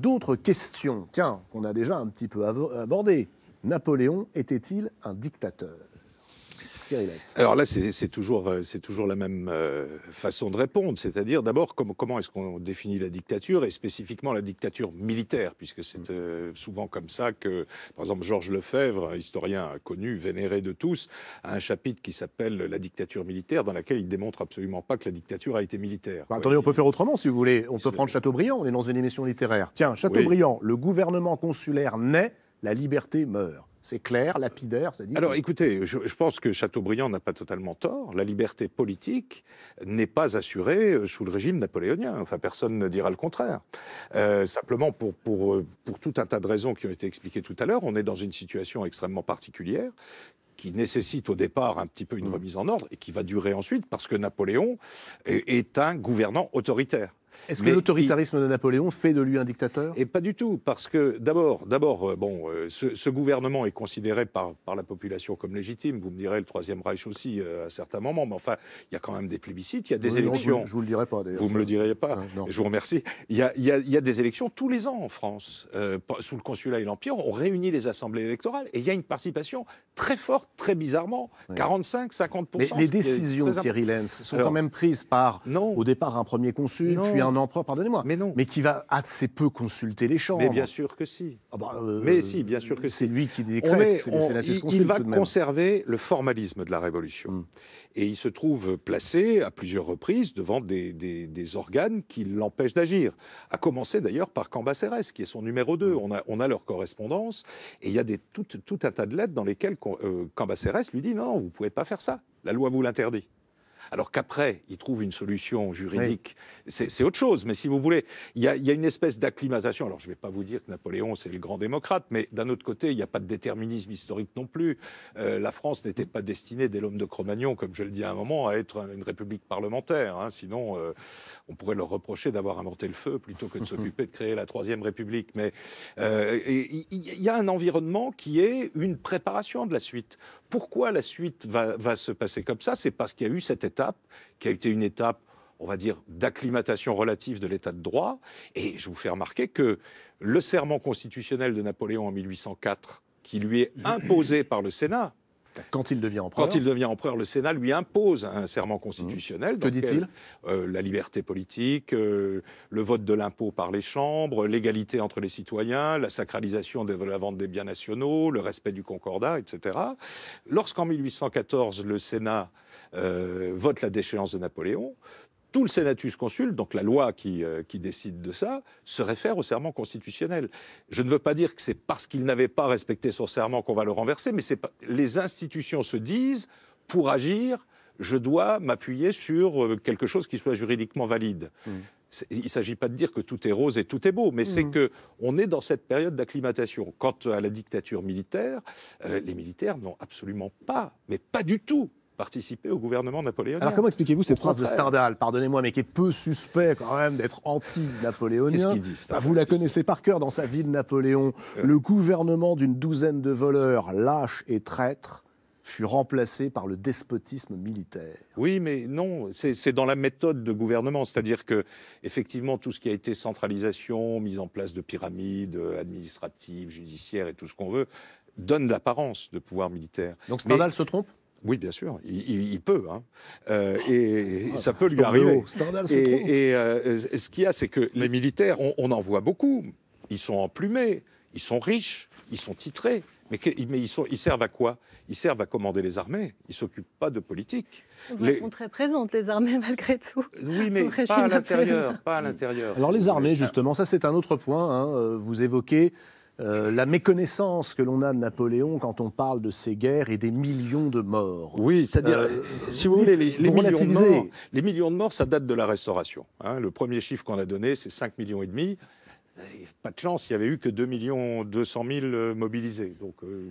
d'autres questions, tiens, qu'on a déjà un petit peu abordées. Napoléon était-il un dictateur alors là, euh, c'est toujours, la même euh, façon de répondre, c'est-à-dire d'abord comment, est-ce qu'on définit la dictature et spécifiquement la dictature militaire, puisque c'est mm. euh, souvent comme ça que, par exemple, Georges Lefebvre, historien connu, vénéré de tous, a un chapitre qui s'appelle La dictature militaire, dans laquelle il démontre absolument pas que la dictature a été militaire. Bah, attendez, on peut faire autrement si vous voulez. On peut prendre Chateaubriand, on est dans une émission littéraire. Tiens, Chateaubriand, le gouvernement consulaire naît, la liberté meurt. C'est clair, lapidaire, dit. Alors écoutez, je, pense que Chateaubriand n'a pas totalement tort. La liberté politique n'est pas assurée euh, sous le régime napoléonien. Enfin, personne ne dira le contraire. Euh, simplement, pour, pour, euh, pour tout un tas de raisons qui ont été expliquées tout à l'heure, on est dans une situation extrêmement particulière qui nécessite au départ un petit peu une mm. remise en ordre et qui va durer ensuite parce que Napoléon est un gouvernant autoritaire. Est-ce que l'autoritarisme de Napoléon fait de lui un dictateur Et pas du tout, parce que d'abord, d'abord, euh, bon, euh, ce, gouvernement est considéré par, par la population comme légitime. Vous me direz le Troisième Reich aussi euh, à certains moments, mais enfin, il y a quand même des plébiscites, il y a des élections. je, vous le dirai pas. D'ailleurs. Vous me le direz pas. je vous remercie. Il y, a, il, y a, des élections tous les ans en France. sous le consulat et l'empire, on réunit les assemblées électorales et il y a une participation très forte, très bizarrement, 45-50 Mais les décisions, Thierry Lenz, sont quand même prises par, non, au départ, un premier consul, puis un empereur, pardonnez-moi, mais, non. mais qui va assez peu consulter les chambres. Mais bien sûr que si. Ah bah, euh, mais si, bien sûr que C'est lui qui décrète, c'est il, il, va conserver le formalisme de la Révolution. Mm. Et il se trouve placé à plusieurs reprises devant des, des, organes qui l'empêchent d'agir. À commencer d'ailleurs par Cambacérès, qui est son numéro 2. Mm. On, a, on a leur correspondance et il y a des, tout, un tas de lettres dans lesquelles euh, Cambacérès lui dit non, vous ne pouvez pas faire ça. La loi vous l'interdit. Alors qu'après, il trouve une solution juridique, c'est autre chose. Mais si vous voulez, il y, a, une espèce d'acclimatation. Alors je ne vais pas vous dire que Napoléon, c'est le grand démocrate, mais d'un autre côté, il n'y a pas de déterminisme historique non plus. Euh, la France n'était pas destinée, dès l'homme de cro comme je le dis à un moment, à être une république parlementaire. Hein. Sinon, euh, on pourrait leur reprocher d'avoir inventé le feu plutôt que de s'occuper de créer la Troisième République. Mais euh, il y, a un environnement qui est une préparation de la suite. Pourquoi la suite va, se passer comme ça C'est parce qu'il y a eu cette état qui a été une étape, on va dire, d'acclimatation relative de l'état de droit. Et je vous fais remarquer que le serment constitutionnel de Napoléon en 1804, qui lui est imposé par le Sénat, quand il devient empereur. le Sénat lui impose un serment constitutionnel. Mmh. Que dit-il euh, La liberté politique, euh, le vote de l'impôt par les chambres, l'égalité entre les citoyens, la sacralisation de la vente des biens nationaux, le respect du concordat, etc. Lorsqu'en 1814, le Sénat euh, vote la déchéance de Napoléon, tout le Sénatus consul, donc la loi euh, qui, décide de ça, se réfère au serment constitutionnel. Je ne veux pas dire que c'est parce qu'il n'avait pas respecté son serment qu'on va le renverser, mais les institutions se disent, pour agir, je dois m'appuyer sur euh, quelque chose qui soit juridiquement valide. Mmh. Il ne s'agit pas de dire que tout est rose et tout est beau, mais c'est mmh. que on est dans cette période d'acclimatation. Quant à la dictature militaire, euh, les militaires n'ont absolument pas, mais pas du tout, participer au gouvernement napoléonien. Alors comment expliquez-vous cette phrase de stardal pardonnez-moi, mais qui est peu suspect quand même d'être anti-napoléonien Qu'est-ce bah, Vous la connaissez par cœur dans sa vie de Napoléon. Euh. Le gouvernement d'une douzaine de voleurs lâches et traîtres fut remplacé par le despotisme militaire. Oui, mais non, c'est dans la méthode de gouvernement, c'est-à-dire que effectivement tout ce qui a été centralisation, mise en place de pyramides euh, administratives, judiciaires et tout ce qu'on veut, donne l'apparence de pouvoir militaire. Donc Stendhal se trompe oui, bien sûr, il, peut, hein. euh, et ah, ça peut lui arriver. et, euh, ce qu'il y a, c'est que les militaires, on, en voit beaucoup. Ils sont emplumés, ils sont riches, ils sont titrés, mais, ils, servent à quoi Ils servent à commander les armées. Ils s'occupent pas de politique. Ils sont très présentes les armées malgré tout. Oui, mais pas à l'intérieur, pas à l'intérieur. Alors les armées, justement, ça c'est un autre point. Hein. Euh, vous évoquez euh, la méconnaissance que l'on a de Napoléon quand on parle de ses guerres et des millions de morts. Oui, c'est-à-dire, euh, si vous voulez, les, millions de morts, les, millions de morts, ça date de la Restauration. Hein. Le premier chiffre qu'on a donné, c'est 5 millions et demi pas de chance, il n'y avait eu que 2 200 000 mobilisés. Donc euh,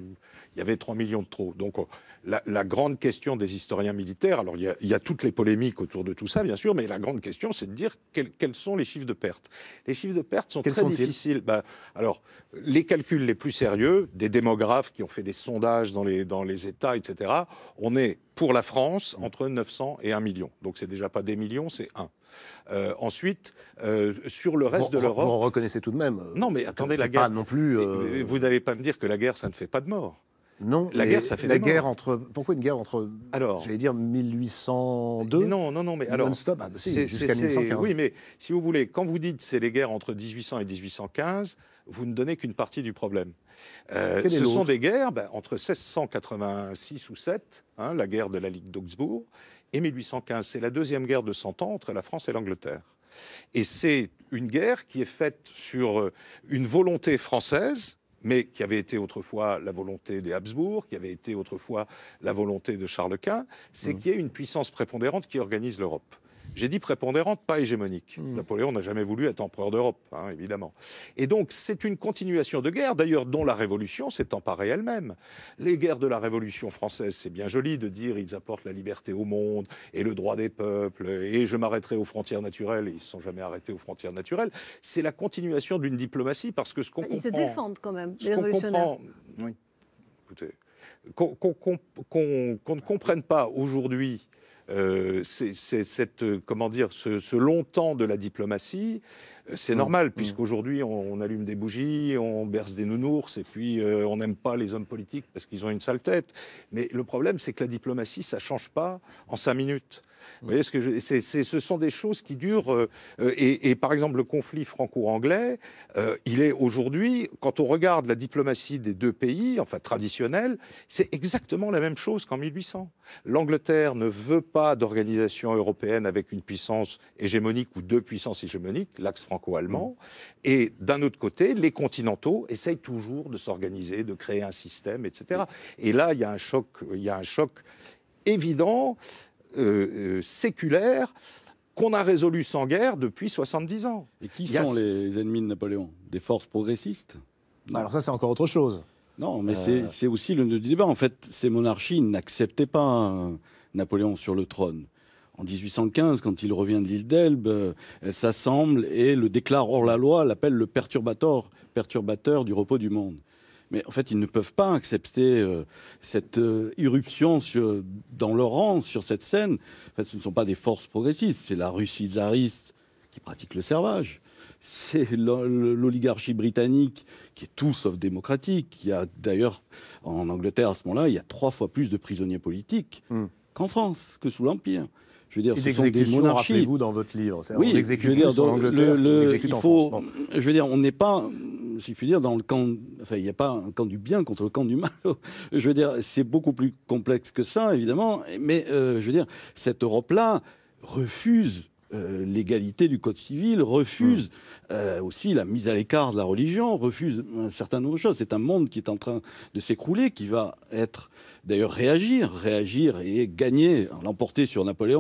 il y avait 3 millions de trop. Donc euh, la, grande question des historiens militaires, alors il y, a, toutes les polémiques autour de tout ça, bien sûr, mais la grande question, c'est de dire quels sont les chiffres de pertes. Les chiffres de pertes sont très difficiles. Bah, alors, les calculs les plus sérieux, des démographes qui ont fait des sondages dans les, dans les États, etc., on est pour la France mm. entre 900 et 1 million. Donc c'est déjà pas des millions, c'est 1. Euh, ensuite, euh, sur le reste de l'Europe. Vous en reconnaissez tout de même. Euh, non, mais attendez, la guerre. non plus. Vous n'allez pas me dire que la guerre, ça ne fait pas de mort. Non. La guerre, ça fait la guerre entre. Pourquoi une guerre entre. Alors. J'allais dire 1802. Non, non, non, mais alors. Ah, bah, oui, mais si vous voulez, quand vous dites c'est les guerres entre 1800 et 1815, vous ne donnez qu'une partie du problème. Euh, ce sont des guerres ben, entre 1686 ou 7, hein, la guerre de la Ligue d'Augsbourg, et 1815. C'est la deuxième guerre de 100 ans entre la France et l'Angleterre. Et c'est une guerre qui est faite sur euh, une volonté française mais qui avait été autrefois la volonté des Habsbourg, qui avait été autrefois la volonté de Charles Quint, c'est mmh. qu'il y ait une puissance prépondérante qui organise l'Europe. J'ai dit prépondérante, pas hégémonique. Hmm. Napoléon n'a jamais voulu être empereur d'Europe, hein, évidemment. Et donc, c'est une continuation de guerre, d'ailleurs, dont la Révolution s'est emparée elle-même. Les guerres de la Révolution française, c'est bien joli de dire ils apportent la liberté au monde et le droit des peuples, et je m'arrêterai aux frontières naturelles. Ils ne se sont jamais arrêtés aux frontières naturelles. C'est la continuation d'une diplomatie, parce que ce qu'on comprend. Ils se défendent quand même, les révolutionnaires. oui. Écoutez qu'on ne comprenne pas aujourd'hui euh, c'est, cette, euh, comment dire, ce, ce long temps de la diplomatie c'est mmh. normal, mmh. puisqu'aujourd'hui, on, on, allume des bougies, on berce des nounours, et puis euh, on n'aime pas les hommes politiques parce qu'ils ont une sale tête. Mais le problème, c'est que la diplomatie, ça ne change pas en cinq minutes. Vous voyez ce que je... ce sont des choses qui durent. Euh, euh, et, par exemple, le conflit franco-anglais, il est aujourd'hui, quand on regarde la diplomatie des deux pays, enfin traditionnelle, c'est exactement la même chose qu'en 1800. L'Angleterre ne veut pas d'organisation européenne avec une puissance hégémonique ou deux puissances hégémoniques, l'axe franco Et d'un autre côté, les continentaux essayent toujours de s'organiser, de créer un système, etc. Et là, il y a un choc, il y un choc évident, euh, euh, séculaire, qu'on a résolu sans guerre depuis 70 ans. Et qui sont les ennemis de Napoléon Des forces progressistes Alors ça, c'est encore autre chose. Non, mais euh. c'est aussi le nœud du débat. En fait, ces monarchies n'acceptaient pas Napoléon sur le trône. En 1815, quand il revient de l'île d'Elbe, elle euh, s'assemble et le déclare hors la loi, l'appelle le perturbateur, perturbateur du repos du monde. Mais en fait, ils ne peuvent pas accepter euh, cette euh, irruption sur, dans leur rang, sur cette scène. ce ne sont pas des forces progressistes, c'est la Russie tsariste qui pratique le servage. C'est l'oligarchie britannique qui est tout sauf démocratique. Il a d'ailleurs en Angleterre à ce moment-là, il y a trois fois plus de prisonniers politiques hmm. qu'en France, que sous l'Empire. Je veux dire, vous dans votre livre. Oui, on je veux dire, il faut, je veux dire, on n'est pas, si je puis dire, dans le camp. Enfin, il n'y a pas un camp du bien contre le camp du mal. Je veux dire, c'est beaucoup plus complexe que ça, évidemment. Mais euh, je veux dire, cette Europe-là refuse euh, l'égalité du code civil, refuse mmh. euh, aussi la mise à l'écart de la religion, refuse un certain nombre de choses. C'est un monde qui est en train de s'écrouler, qui va être d'ailleurs réagir, réagir et gagner, l'emporter sur Napoléon.